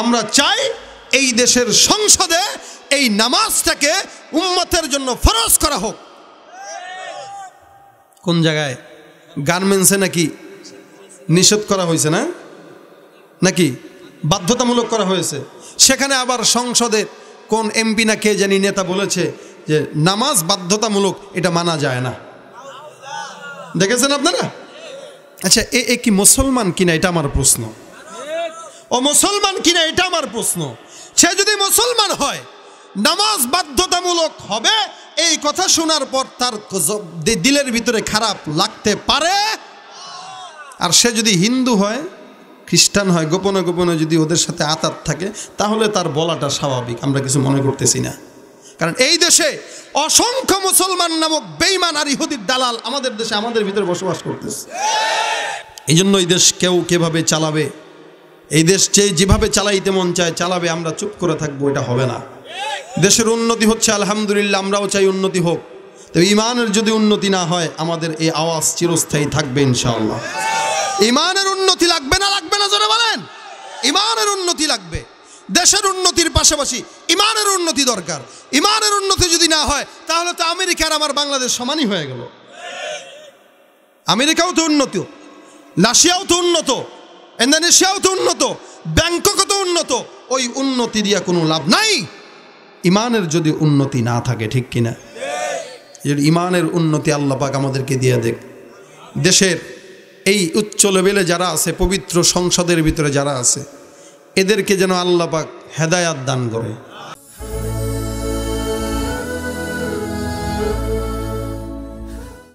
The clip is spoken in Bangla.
আমরা চাই এই দেশের সংসদে এই নামাজটাকে উম্মতের জন্য ফরজ করা হোক কোন জায়গায় গার্মেন্টসে নাকি নিষেধ করা হয়েছে না নাকি বাধ্যতামূলক করা হয়েছে সেখানে আবার সংসদে কোন এমপি না কে জানি নেতা বলেছে যে নামাজ বাধ্যতামূলক এটা মানা যায় না দেখেছেন আপনারা আচ্ছা এ কি মুসলমান কিনা এটা আমার প্রশ্ন ও মুসলমান কিনা এটা আমার প্রশ্ন সে যদি মুসলমান হয় নামাজ বাধ্যতামূলক হবে এই কথা শোনার পর তার দিলের ভিতরে খারাপ লাগতে পারে আর সে যদি হিন্দু হয় খ্রিস্টান হয় গোপনে গোপনে যদি ওদের সাথে আতাত থাকে তাহলে তার বলাটা স্বাভাবিক আমরা কিছু মনে করতেছি না কারণ এই দেশে অসংখ্য মুসলমান নামক বেইমান আর ইহুদির দালাল আমাদের দেশে আমাদের ভিতরে বসবাস করতেছে এই জন্য এই দেশ কেউ কেভাবে চালাবে এই দেশ যে যেভাবে চালাইতে মন চায় চালাবে আমরা চুপ করে থাকবো এটা হবে না দেশের উন্নতি হচ্ছে আলহামদুলিল্লাহ আমরাও চাই উন্নতি হোক তবে ইমানের যদি উন্নতি না হয় আমাদের এই আওয়াজ চিরস্থায়ী থাকবে ইনশাআল্লাহ ইমানের উন্নতি লাগবে না লাগবে না যারা বলেন ইমানের উন্নতি লাগবে দেশের উন্নতির পাশাপাশি ইমানের উন্নতি দরকার ইমানের উন্নতি যদি না হয় তাহলে তো আমেরিকার আমার বাংলাদেশ সমানই হয়ে গেল আমেরিকাও তো উন্নত রাশিয়াও তো উন্নত ইন্দোনেশিয়াও তো উন্নত ব্যাংককও তো উন্নত ওই উন্নতি দিয়া কোনো লাভ নাই ইমানের যদি উন্নতি না থাকে ঠিক কিনা ইমানের উন্নতি আল্লাপাক আমাদেরকে দিয়ে দেখ দেশের এই উচ্চ লেভেলে যারা আছে পবিত্র সংসদের ভিতরে যারা আছে এদেরকে যেন আল্লাপাক হেদায়াত দান করে